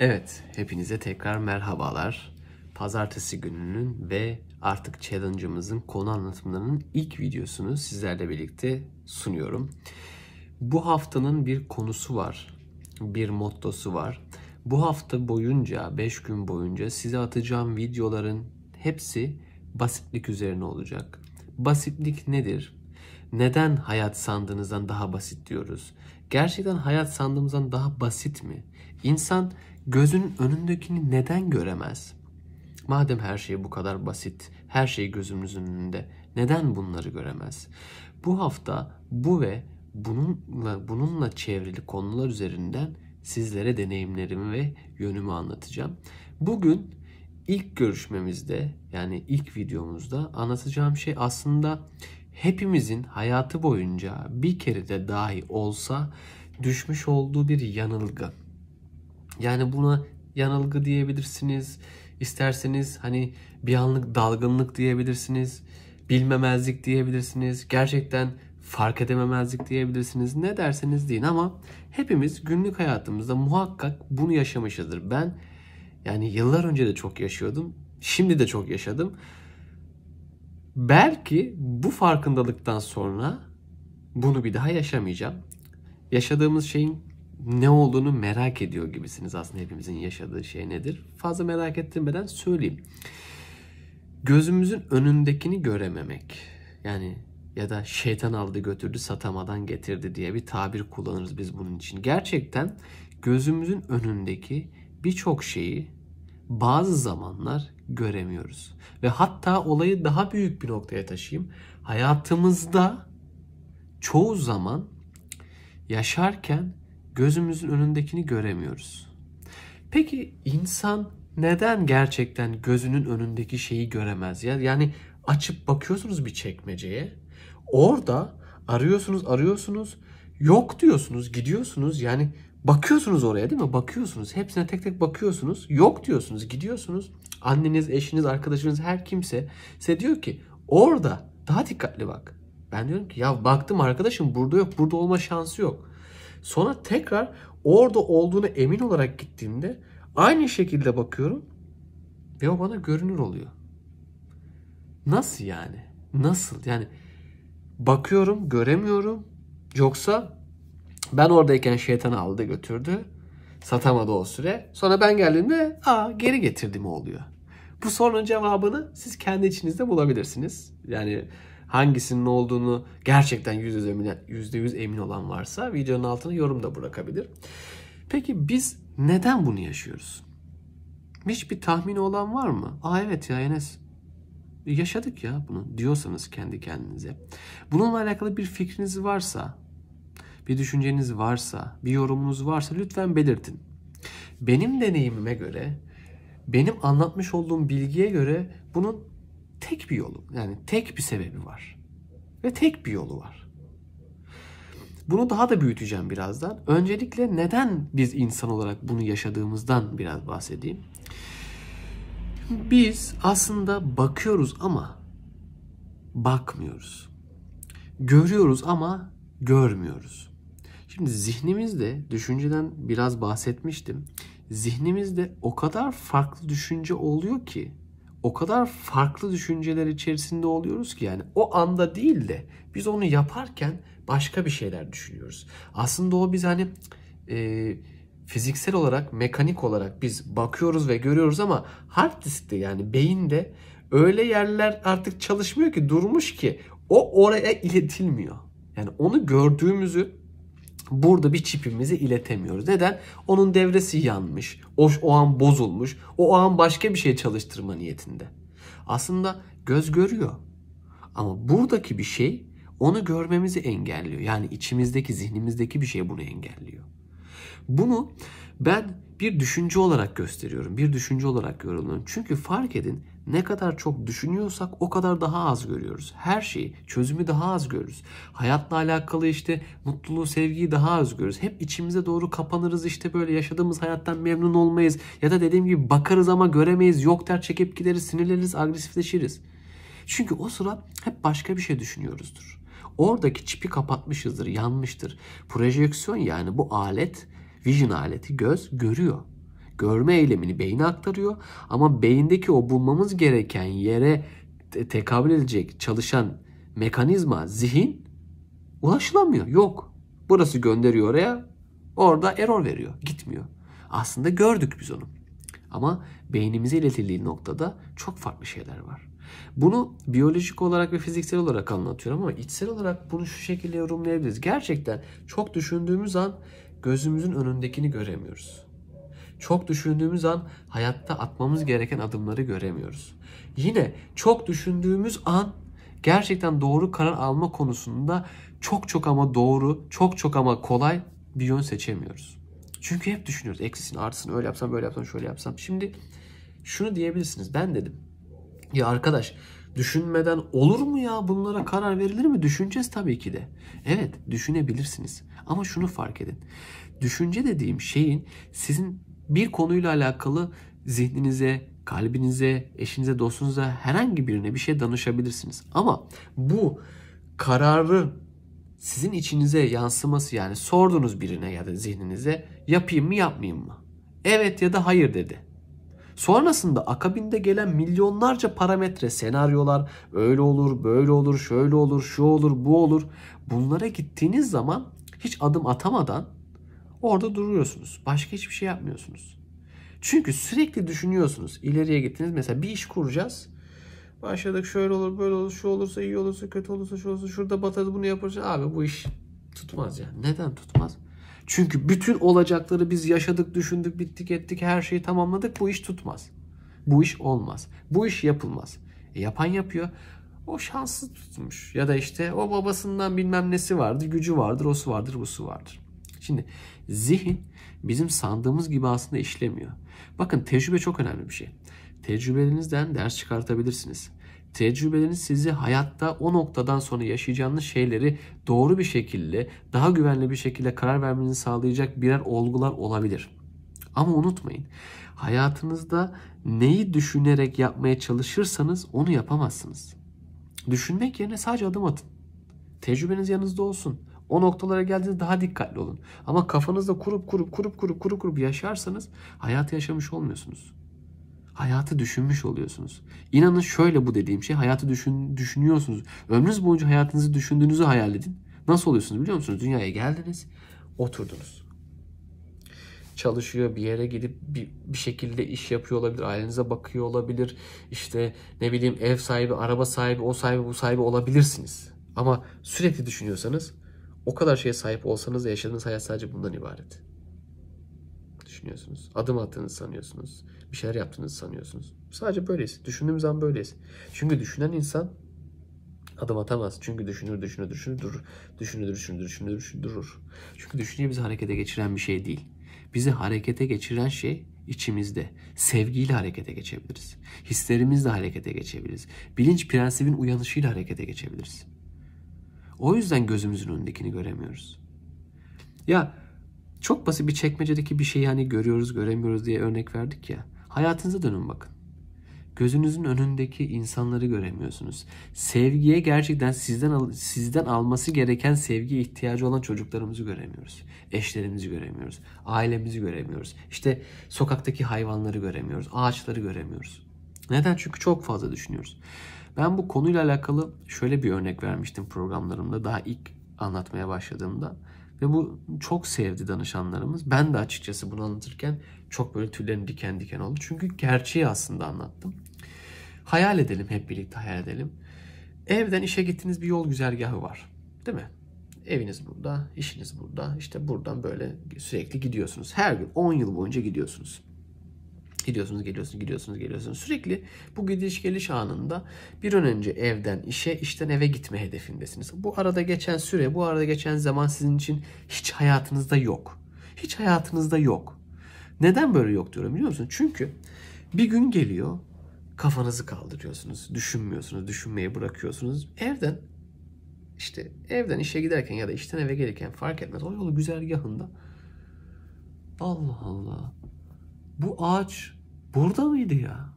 Evet, hepinize tekrar merhabalar. Pazartesi gününün ve artık challenge'ımızın konu anlatımlarının ilk videosunu sizlerle birlikte sunuyorum. Bu haftanın bir konusu var, bir mottosu var. Bu hafta boyunca, 5 gün boyunca size atacağım videoların hepsi basitlik üzerine olacak. Basitlik nedir? Neden hayat sandığınızdan daha basit diyoruz? Gerçekten hayat sandığımızdan daha basit mi? İnsan gözün önündekini neden göremez? Madem her şey bu kadar basit, her şey gözümüzün önünde, neden bunları göremez? Bu hafta bu ve bununla, bununla çevrili konular üzerinden sizlere deneyimlerimi ve yönümü anlatacağım. Bugün ilk görüşmemizde yani ilk videomuzda anlatacağım şey aslında hepimizin hayatı boyunca bir kere de dahi olsa düşmüş olduğu bir yanılgı. Yani buna yanılgı diyebilirsiniz. İsterseniz hani bir anlık dalgınlık diyebilirsiniz. Bilmemezlik diyebilirsiniz. Gerçekten fark edememezlik diyebilirsiniz. Ne derseniz deyin ama hepimiz günlük hayatımızda muhakkak bunu yaşamışızdır. Ben yani yıllar önce de çok yaşıyordum. Şimdi de çok yaşadım. Belki bu farkındalıktan sonra bunu bir daha yaşamayacağım. Yaşadığımız şeyin ne olduğunu merak ediyor gibisiniz aslında hepimizin yaşadığı şey nedir? Fazla merak ettirmeden söyleyeyim. Gözümüzün önündekini görememek. Yani ya da şeytan aldı götürdü satamadan getirdi diye bir tabir kullanırız biz bunun için. Gerçekten gözümüzün önündeki birçok şeyi bazı zamanlar göremiyoruz. Ve hatta olayı daha büyük bir noktaya taşıyayım. Hayatımızda çoğu zaman yaşarken gözümüzün önündekini göremiyoruz. Peki insan neden gerçekten gözünün önündeki şeyi göremez ya? Yani açıp bakıyorsunuz bir çekmeceye. Orada arıyorsunuz, arıyorsunuz. Yok diyorsunuz, gidiyorsunuz. Yani bakıyorsunuz oraya değil mi? Bakıyorsunuz. Hepsine tek tek bakıyorsunuz. Yok diyorsunuz, gidiyorsunuz. Anneniz, eşiniz, arkadaşınız her kimse size diyor ki orada daha dikkatli bak. Ben diyorum ki ya baktım arkadaşım burada yok. Burada olma şansı yok. Sonra tekrar orada olduğunu emin olarak gittiğimde aynı şekilde bakıyorum ve o bana görünür oluyor. Nasıl yani? Nasıl? Yani bakıyorum, göremiyorum. Yoksa ben oradayken şeytan aldı götürdü. Satamadı o süre. Sonra ben geldiğimde aa geri getirdim oluyor. Bu sorunun cevabını siz kendi içinizde bulabilirsiniz. Yani hangisinin olduğunu gerçekten %100 emin, yüzde yüz emin olan varsa videonun altına yorum da bırakabilir. Peki biz neden bunu yaşıyoruz? Hiçbir tahmini olan var mı? Aa evet ya Enes yaşadık ya bunu diyorsanız kendi kendinize. Bununla alakalı bir fikriniz varsa, bir düşünceniz varsa, bir yorumunuz varsa lütfen belirtin. Benim deneyimime göre, benim anlatmış olduğum bilgiye göre bunun tek bir yolu yani tek bir sebebi var. Ve tek bir yolu var. Bunu daha da büyüteceğim birazdan. Öncelikle neden biz insan olarak bunu yaşadığımızdan biraz bahsedeyim. Biz aslında bakıyoruz ama bakmıyoruz. Görüyoruz ama görmüyoruz. Şimdi zihnimizde düşünceden biraz bahsetmiştim. Zihnimizde o kadar farklı düşünce oluyor ki o kadar farklı düşünceler içerisinde oluyoruz ki yani o anda değil de biz onu yaparken başka bir şeyler düşünüyoruz. Aslında o biz hani e, fiziksel olarak, mekanik olarak biz bakıyoruz ve görüyoruz ama hard diskte yani beyinde öyle yerler artık çalışmıyor ki durmuş ki o oraya iletilmiyor. Yani onu gördüğümüzü burada bir çipimizi iletemiyoruz. Neden? Onun devresi yanmış. O, o an bozulmuş. O, o an başka bir şey çalıştırma niyetinde. Aslında göz görüyor. Ama buradaki bir şey onu görmemizi engelliyor. Yani içimizdeki, zihnimizdeki bir şey bunu engelliyor. Bunu ben bir düşünce olarak gösteriyorum. Bir düşünce olarak yorumluyorum. Çünkü fark edin ne kadar çok düşünüyorsak o kadar daha az görüyoruz. Her şeyi, çözümü daha az görürüz. Hayatla alakalı işte mutluluğu, sevgiyi daha az görürüz. Hep içimize doğru kapanırız işte böyle yaşadığımız hayattan memnun olmayız. Ya da dediğim gibi bakarız ama göremeyiz. Yok der çekip gideriz, sinirleniriz, agresifleşiriz. Çünkü o sıra hep başka bir şey düşünüyoruzdur. Oradaki çipi kapatmışızdır, yanmıştır. Projeksiyon yani bu alet, vision aleti göz görüyor görme eylemini beyne aktarıyor. Ama beyindeki o bulmamız gereken yere tekabül edecek çalışan mekanizma, zihin ulaşılamıyor. Yok. Burası gönderiyor oraya. Orada error veriyor. Gitmiyor. Aslında gördük biz onu. Ama beynimize iletildiği noktada çok farklı şeyler var. Bunu biyolojik olarak ve fiziksel olarak anlatıyorum ama içsel olarak bunu şu şekilde yorumlayabiliriz. Gerçekten çok düşündüğümüz an gözümüzün önündekini göremiyoruz. Çok düşündüğümüz an hayatta atmamız gereken adımları göremiyoruz. Yine çok düşündüğümüz an gerçekten doğru karar alma konusunda çok çok ama doğru, çok çok ama kolay bir yön seçemiyoruz. Çünkü hep düşünüyoruz eksisini, artısını, öyle yapsam, böyle yapsam, şöyle yapsam. Şimdi şunu diyebilirsiniz. Ben dedim. Ya arkadaş düşünmeden olur mu ya bunlara karar verilir mi? Düşüneceğiz tabii ki de. Evet düşünebilirsiniz. Ama şunu fark edin. Düşünce dediğim şeyin sizin bir konuyla alakalı zihninize, kalbinize, eşinize, dostunuza herhangi birine bir şey danışabilirsiniz. Ama bu kararı sizin içinize yansıması yani sordunuz birine ya da zihninize yapayım mı yapmayayım mı? Evet ya da hayır dedi. Sonrasında akabinde gelen milyonlarca parametre, senaryolar, öyle olur, böyle olur, şöyle olur, şu olur, bu olur. Bunlara gittiğiniz zaman hiç adım atamadan Orada duruyorsunuz. Başka hiçbir şey yapmıyorsunuz. Çünkü sürekli düşünüyorsunuz. İleriye gittiniz. Mesela bir iş kuracağız. Başladık şöyle olur böyle olur şu olursa iyi olursa kötü olursa şu olursa şurada batarız bunu yaparız. Abi bu iş tutmaz ya. Neden tutmaz? Çünkü bütün olacakları biz yaşadık, düşündük, bittik, ettik, her şeyi tamamladık. Bu iş tutmaz. Bu iş olmaz. Bu iş yapılmaz. E, yapan yapıyor. O şansı tutmuş. Ya da işte o babasından bilmem nesi vardır, gücü vardır, osu vardır, busu vardır. Şimdi Zihin bizim sandığımız gibi aslında işlemiyor. Bakın tecrübe çok önemli bir şey. Tecrübelerinizden ders çıkartabilirsiniz. Tecrübeleriniz sizi hayatta o noktadan sonra yaşayacağınız şeyleri doğru bir şekilde, daha güvenli bir şekilde karar vermenizi sağlayacak birer olgular olabilir. Ama unutmayın, hayatınızda neyi düşünerek yapmaya çalışırsanız onu yapamazsınız. Düşünmek yerine sadece adım atın. Tecrübeniz yanınızda olsun. O noktalara geldiğinizde daha dikkatli olun. Ama kafanızda kurup kurup kurup kurup kurup kurup yaşarsanız hayatı yaşamış olmuyorsunuz. Hayatı düşünmüş oluyorsunuz. İnanın şöyle bu dediğim şey hayatı düşün, düşünüyorsunuz. Ömrünüz boyunca hayatınızı düşündüğünüzü hayal edin. Nasıl oluyorsunuz biliyor musunuz? Dünyaya geldiniz, oturdunuz çalışıyor, bir yere gidip bir, bir şekilde iş yapıyor olabilir, ailenize bakıyor olabilir. İşte ne bileyim ev sahibi, araba sahibi, o sahibi, bu sahibi olabilirsiniz. Ama sürekli düşünüyorsanız o kadar şeye sahip olsanız da yaşadığınız hayat sadece bundan ibaret. Düşünüyorsunuz. Adım attığınızı sanıyorsunuz. Bir şeyler yaptığınızı sanıyorsunuz. Sadece böyleyiz. Düşündüğümüz zaman böyleyiz. Çünkü düşünen insan adım atamaz. Çünkü düşünür, düşünür, düşünür, durur. Düşünür, düşünür, düşünür, düşünür, durur. Çünkü düşünce bizi harekete geçiren bir şey değil. Bizi harekete geçiren şey içimizde. Sevgiyle harekete geçebiliriz. Hislerimizle harekete geçebiliriz. Bilinç prensibin uyanışıyla harekete geçebiliriz. O yüzden gözümüzün önündekini göremiyoruz. Ya çok basit bir çekmecedeki bir şeyi hani görüyoruz göremiyoruz diye örnek verdik ya. Hayatınıza dönün bakın. Gözünüzün önündeki insanları göremiyorsunuz. Sevgiye gerçekten sizden al sizden alması gereken sevgiye ihtiyacı olan çocuklarımızı göremiyoruz. Eşlerimizi göremiyoruz. Ailemizi göremiyoruz. İşte sokaktaki hayvanları göremiyoruz. Ağaçları göremiyoruz. Neden? Çünkü çok fazla düşünüyoruz. Ben bu konuyla alakalı şöyle bir örnek vermiştim programlarımda daha ilk anlatmaya başladığımda. Ve bu çok sevdi danışanlarımız. Ben de açıkçası bunu anlatırken çok böyle tüylerim diken diken oldu. Çünkü gerçeği aslında anlattım. Hayal edelim hep birlikte hayal edelim. Evden işe gittiğiniz bir yol güzergahı var. Değil mi? Eviniz burada, işiniz burada. İşte buradan böyle sürekli gidiyorsunuz. Her gün 10 yıl boyunca gidiyorsunuz. Gidiyorsunuz, geliyorsunuz, gidiyorsunuz, geliyorsunuz. Sürekli bu gidiş geliş anında bir an önce evden işe, işten eve gitme hedefindesiniz. Bu arada geçen süre, bu arada geçen zaman sizin için hiç hayatınızda yok. Hiç hayatınızda yok. Neden böyle yok diyorum biliyor musunuz? Çünkü bir gün geliyor, kafanızı kaldırıyorsunuz, düşünmüyorsunuz, düşünmeyi bırakıyorsunuz. Evden işte evden işe giderken ya da işten eve gelirken fark etmez. O yolu güzergahında Allah Allah bu ağaç burada mıydı ya?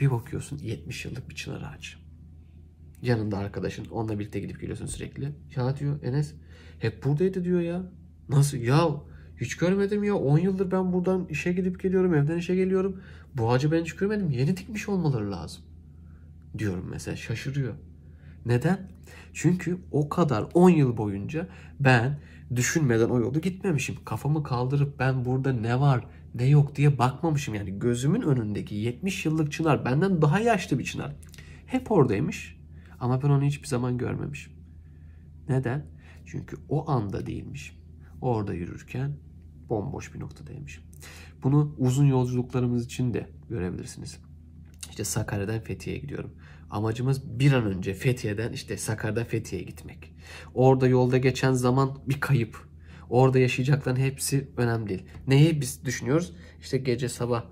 Bir bakıyorsun 70 yıllık bir çınar ağacı. Yanında arkadaşın onunla birlikte gidip geliyorsun sürekli. Ya diyor Enes hep buradaydı diyor ya. Nasıl ya hiç görmedim ya 10 yıldır ben buradan işe gidip geliyorum evden işe geliyorum. Bu ağacı ben hiç görmedim yeni dikmiş olmaları lazım. Diyorum mesela şaşırıyor. Neden? Çünkü o kadar 10 yıl boyunca ben düşünmeden o yolu gitmemişim. Kafamı kaldırıp ben burada ne var de yok diye bakmamışım. Yani gözümün önündeki 70 yıllık çınar benden daha yaşlı bir çınar. Hep oradaymış ama ben onu hiçbir zaman görmemişim. Neden? Çünkü o anda değilmiş. Orada yürürken bomboş bir noktadaymışım. Bunu uzun yolculuklarımız için de görebilirsiniz. İşte Sakarya'dan Fethiye'ye gidiyorum. Amacımız bir an önce Fethiye'den işte Sakarya'dan Fethiye'ye gitmek. Orada yolda geçen zaman bir kayıp. Orada yaşayacakların hepsi önemli değil. Neyi biz düşünüyoruz? İşte gece sabah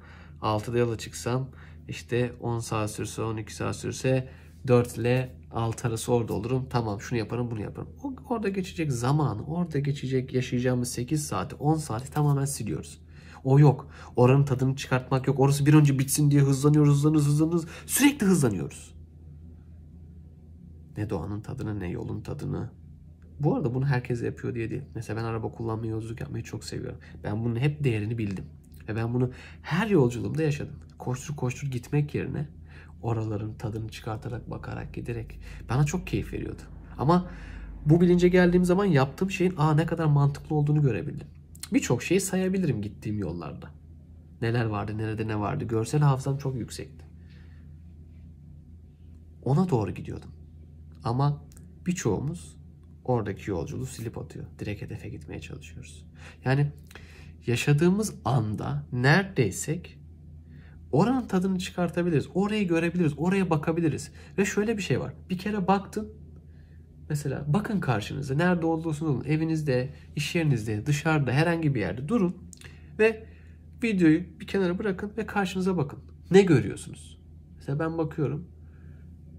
6'da yola çıksam işte 10 saat sürse 12 saat sürse 4 ile 6 arası orada olurum. Tamam şunu yaparım bunu yaparım. orada geçecek zamanı, orada geçecek yaşayacağımız 8 saati, 10 saati tamamen siliyoruz. O yok. Oranın tadını çıkartmak yok. Orası bir önce bitsin diye hızlanıyoruz, hızlanıyoruz, hızlanıyoruz. Sürekli hızlanıyoruz. Ne doğanın tadını, ne yolun tadını, bu arada bunu herkes yapıyor diye değil. Mesela ben araba kullanmayı, yolculuk yapmayı çok seviyorum. Ben bunun hep değerini bildim. Ve ben bunu her yolculuğumda yaşadım. Koştur koştur gitmek yerine oraların tadını çıkartarak, bakarak, giderek bana çok keyif veriyordu. Ama bu bilince geldiğim zaman yaptığım şeyin aa ne kadar mantıklı olduğunu görebildim. Birçok şeyi sayabilirim gittiğim yollarda. Neler vardı, nerede ne vardı. Görsel hafızam çok yüksekti. Ona doğru gidiyordum. Ama birçoğumuz oradaki yolculuğu silip atıyor. Direkt hedefe gitmeye çalışıyoruz. Yani yaşadığımız anda neredeysek oranın tadını çıkartabiliriz. Orayı görebiliriz. Oraya bakabiliriz. Ve şöyle bir şey var. Bir kere baktın. Mesela bakın karşınıza. Nerede olduğunuz olun. Evinizde, iş yerinizde, dışarıda, herhangi bir yerde durun. Ve videoyu bir kenara bırakın ve karşınıza bakın. Ne görüyorsunuz? Mesela ben bakıyorum.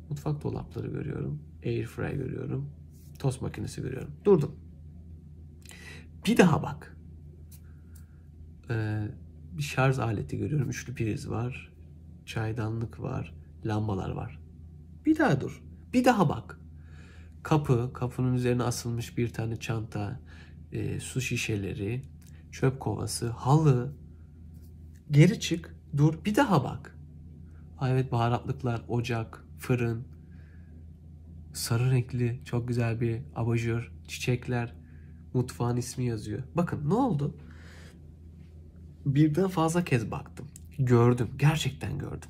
Mutfak dolapları görüyorum. Airfryer görüyorum Tost makinesi görüyorum. Durdum. Bir daha bak. Ee, bir şarj aleti görüyorum. Üçlü priz var. Çaydanlık var. Lambalar var. Bir daha dur. Bir daha bak. Kapı, kapının üzerine asılmış bir tane çanta, e, su şişeleri, çöp kovası, halı. Geri çık, dur, bir daha bak. Ha evet baharatlıklar, ocak, fırın, sarı renkli çok güzel bir abajur, çiçekler, mutfağın ismi yazıyor. Bakın ne oldu? Birden fazla kez baktım. Gördüm. Gerçekten gördüm.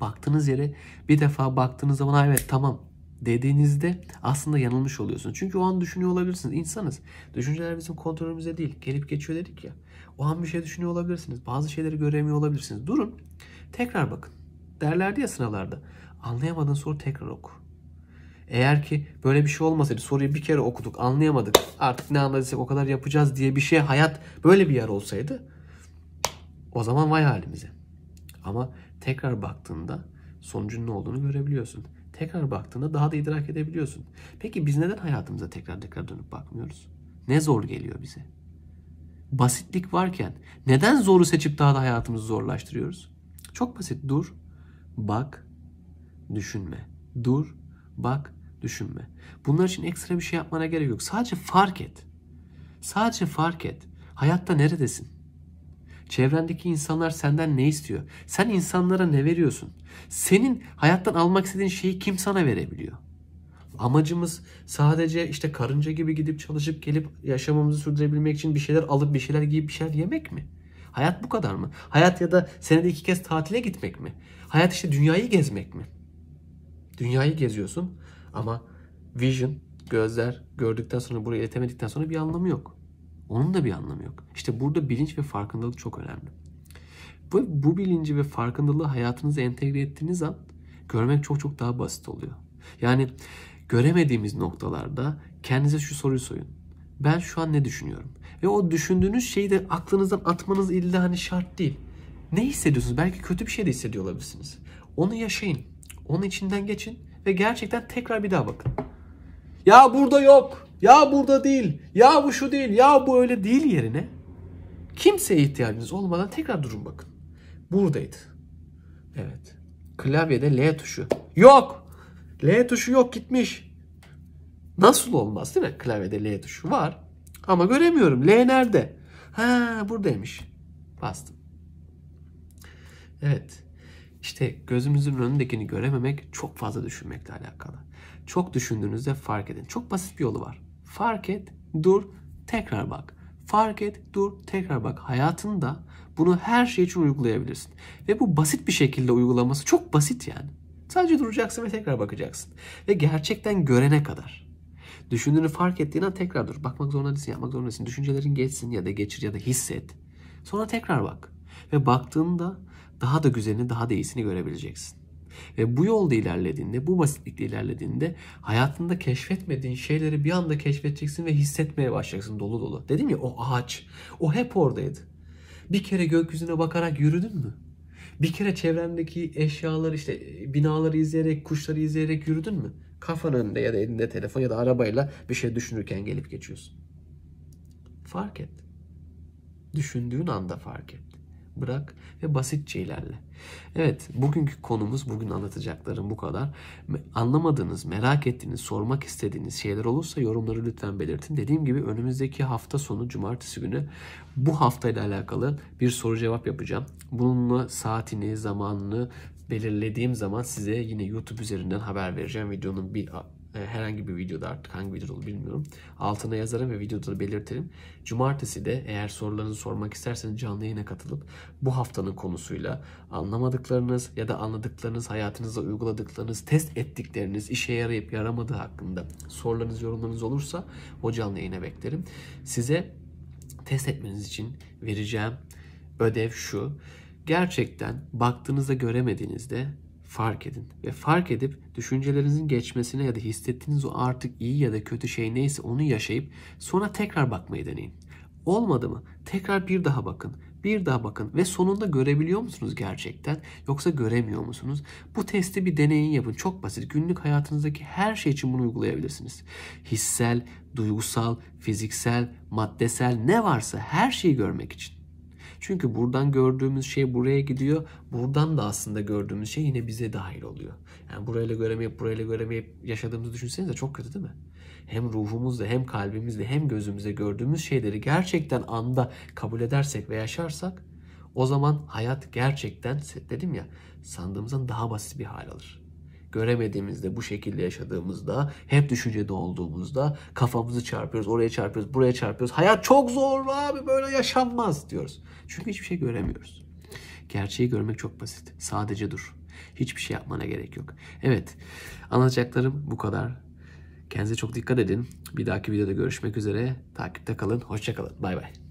Baktığınız yere bir defa baktığınız zaman evet tamam dediğinizde aslında yanılmış oluyorsunuz. Çünkü o an düşünüyor olabilirsiniz. İnsanız. Düşünceler bizim kontrolümüzde değil. Gelip geçiyor dedik ya. O an bir şey düşünüyor olabilirsiniz. Bazı şeyleri göremiyor olabilirsiniz. Durun. Tekrar bakın. Derlerdi ya sınavlarda. Anlayamadığın soru tekrar oku. Eğer ki böyle bir şey olmasaydı soruyu bir kere okuduk anlayamadık artık ne anladıysak o kadar yapacağız diye bir şey hayat böyle bir yer olsaydı o zaman vay halimize. Ama tekrar baktığında sonucun ne olduğunu görebiliyorsun. Tekrar baktığında daha da idrak edebiliyorsun. Peki biz neden hayatımıza tekrar tekrar dönüp bakmıyoruz? Ne zor geliyor bize? Basitlik varken neden zoru seçip daha da hayatımızı zorlaştırıyoruz? Çok basit. Dur, bak, düşünme. Dur, bak, düşünme. Bunlar için ekstra bir şey yapmana gerek yok. Sadece fark et. Sadece fark et. Hayatta neredesin? Çevrendeki insanlar senden ne istiyor? Sen insanlara ne veriyorsun? Senin hayattan almak istediğin şeyi kim sana verebiliyor? Amacımız sadece işte karınca gibi gidip çalışıp gelip yaşamamızı sürdürebilmek için bir şeyler alıp bir şeyler giyip bir şeyler yemek mi? Hayat bu kadar mı? Hayat ya da senede iki kez tatile gitmek mi? Hayat işte dünyayı gezmek mi? Dünyayı geziyorsun ama vision, gözler gördükten sonra buraya iletemedikten sonra bir anlamı yok. Onun da bir anlamı yok. İşte burada bilinç ve farkındalık çok önemli. Bu, bu bilinci ve farkındalığı hayatınıza entegre ettiğiniz an görmek çok çok daha basit oluyor. Yani göremediğimiz noktalarda kendinize şu soruyu soyun. Ben şu an ne düşünüyorum? Ve o düşündüğünüz şeyi de aklınızdan atmanız illa hani şart değil. Ne hissediyorsunuz? Belki kötü bir şey de hissediyor olabilirsiniz. Onu yaşayın. Onun içinden geçin ve gerçekten tekrar bir daha bakın. Ya burada yok, ya burada değil, ya bu şu değil, ya bu öyle değil yerine kimseye ihtiyacınız olmadan tekrar durun bakın. Buradaydı. Evet. Klavyede L tuşu. Yok. L tuşu yok gitmiş. Nasıl olmaz değil mi? Klavyede L tuşu var. Ama göremiyorum. L nerede? Ha buradaymış. Bastım. Evet. İşte gözümüzün önündekini görememek çok fazla düşünmekle alakalı. Çok düşündüğünüzde fark edin. Çok basit bir yolu var. Fark et, dur, tekrar bak. Fark et, dur, tekrar bak. Hayatında bunu her şey için uygulayabilirsin. Ve bu basit bir şekilde uygulaması çok basit yani. Sadece duracaksın ve tekrar bakacaksın. Ve gerçekten görene kadar. Düşündüğünü fark ettiğin tekrar dur. Bakmak zorunda değilsin, yapmak zorunda değilsin. Düşüncelerin geçsin ya da geçir ya da hisset. Sonra tekrar bak. Ve baktığında daha da güzelini, daha da iyisini görebileceksin. Ve bu yolda ilerlediğinde, bu basitlikle ilerlediğinde hayatında keşfetmediğin şeyleri bir anda keşfedeceksin ve hissetmeye başlayacaksın dolu dolu. Dedim ya o ağaç, o hep oradaydı. Bir kere gökyüzüne bakarak yürüdün mü? Bir kere çevrendeki eşyaları işte e, binaları izleyerek, kuşları izleyerek yürüdün mü? Kafan önünde ya da elinde telefon ya da arabayla bir şey düşünürken gelip geçiyorsun. Fark et. Düşündüğün anda fark et bırak ve basitçe ilerle. Evet, bugünkü konumuz, bugün anlatacaklarım bu kadar. Anlamadığınız, merak ettiğiniz, sormak istediğiniz şeyler olursa yorumları lütfen belirtin. Dediğim gibi önümüzdeki hafta sonu, cumartesi günü bu haftayla alakalı bir soru cevap yapacağım. Bununla saatini, zamanını belirlediğim zaman size yine YouTube üzerinden haber vereceğim. Videonun bir ee, herhangi bir videoda artık hangi videoda olur bilmiyorum. Altına yazarım ve videoda da belirtirim. Cumartesi de eğer sorularınızı sormak isterseniz canlı yayına katılıp bu haftanın konusuyla anlamadıklarınız ya da anladıklarınız, hayatınıza uyguladıklarınız, test ettikleriniz, işe yarayıp yaramadığı hakkında sorularınız, yorumlarınız olursa o canlı yayına beklerim. Size test etmeniz için vereceğim ödev şu. Gerçekten baktığınızda göremediğinizde fark edin ve fark edip düşüncelerinizin geçmesine ya da hissettiğiniz o artık iyi ya da kötü şey neyse onu yaşayıp sonra tekrar bakmayı deneyin. Olmadı mı? Tekrar bir daha bakın. Bir daha bakın ve sonunda görebiliyor musunuz gerçekten yoksa göremiyor musunuz? Bu testi bir deneyin yapın. Çok basit. Günlük hayatınızdaki her şey için bunu uygulayabilirsiniz. Hissel, duygusal, fiziksel, maddesel ne varsa her şeyi görmek için. Çünkü buradan gördüğümüz şey buraya gidiyor. Buradan da aslında gördüğümüz şey yine bize dahil oluyor. Yani burayla göremeyip burayla göremeyip yaşadığımızı düşünsenize çok kötü değil mi? Hem ruhumuzla hem kalbimizle hem gözümüze gördüğümüz şeyleri gerçekten anda kabul edersek ve yaşarsak o zaman hayat gerçekten dedim ya sandığımızdan daha basit bir hal alır göremediğimizde, bu şekilde yaşadığımızda, hep düşüncede olduğumuzda kafamızı çarpıyoruz, oraya çarpıyoruz, buraya çarpıyoruz. Hayat çok zor abi böyle yaşanmaz diyoruz. Çünkü hiçbir şey göremiyoruz. Gerçeği görmek çok basit. Sadece dur. Hiçbir şey yapmana gerek yok. Evet, anlatacaklarım bu kadar. Kendinize çok dikkat edin. Bir dahaki videoda görüşmek üzere. Takipte kalın. Hoşçakalın. Bay bay.